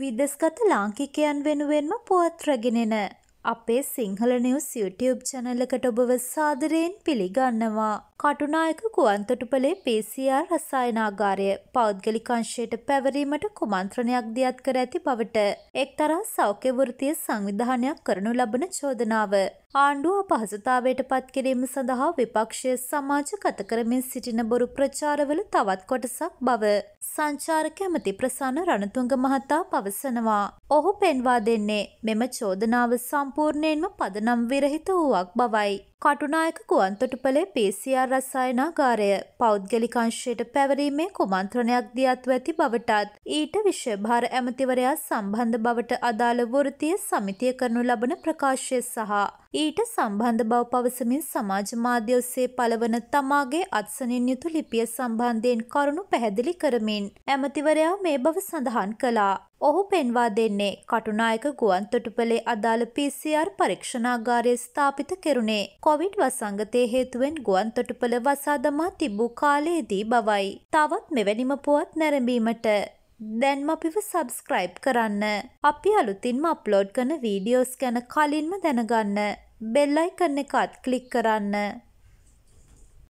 විදෙස්ගත ලාංකිකයන් වෙනුවෙන්ම පුවත් රැගෙනෙන අපේ සිංහල නිවස් YouTube channel එකට ඔබව සාදරයෙන් පිළිගන්නවා. කටුනායක කුවන්තොටුපලේ PCR රසායනාගාරය පෞද්ගලික අංශයට පැවරීමට කුමන්ත්‍රණයක් දියත් කර ඇති බවට එක්තරා සෞඛ්‍ය වෘත්තීය සංවිධානයක් කරනු ලබන චෝදනාව ආණ්ඩුව අපහසුතාවයට පත් කිරීම සඳහා විපක්ෂය සමාජ ගත කරමින් සිටින බොරු ප්‍රචාරවල තවත් කොටසක් බව සංචාරක ඇමති ප්‍රසන්න රණතුංග මහතා පවසනවා. ඔහු පෙන්වා දෙන්නේ මෙම චෝදනාව සම්පූර්ණ සම්පූර්ණයෙන්ම පදනම් විරහිත වූවක් බවයි. කටුනායක ගුවන්තොටුපලේ පීසිආර් රසායනාගාරය පෞද්ගලිකංශයට පැවරීමේ කුමන්ත්‍රණයක් දියත්ව ඇති බවටත් ඊට විශ්වභාර ඇමතිවරයා සම්බන්ධ බවට අදාළ වෘතිය සමිතිය කරනු ලබන ප්‍රකාශය සහ ඊට සම්බන්ධ බව පවසමින් සමාජ මාධ්‍ය ඔස්සේ පළවන තමාගේ අත්සනින් යුතු ලිපිය සම්බන්ධයෙන් කරුණු පැහැදිලි කරමින් ඇමතිවරයා මේ බව සඳහන් කළා. ඔහු පෙන්වා දෙන්නේ කටුනායක ගුවන් තොටුපලේ අදාළ PCR පරීක්ෂණාගාරය ස්ථාපිත කෙරුණේ කොවිඩ් වසංගතය හේතුවෙන් ගුවන් තොටුපළ වසා දමා තිබූ කාලයේදී බවයි. තවත් මෙවැනිම පුවත් නැරඹීමට දැන්ම අපිව සබස්ක්‍රයිබ් කරන්න. අපි අලුතින්ම අප්ලෝඩ් කන වීඩියෝස් ගැන කලින්ම දැනගන්න. බෙල්ලයි කන්න එකත් කලික් කරන්න.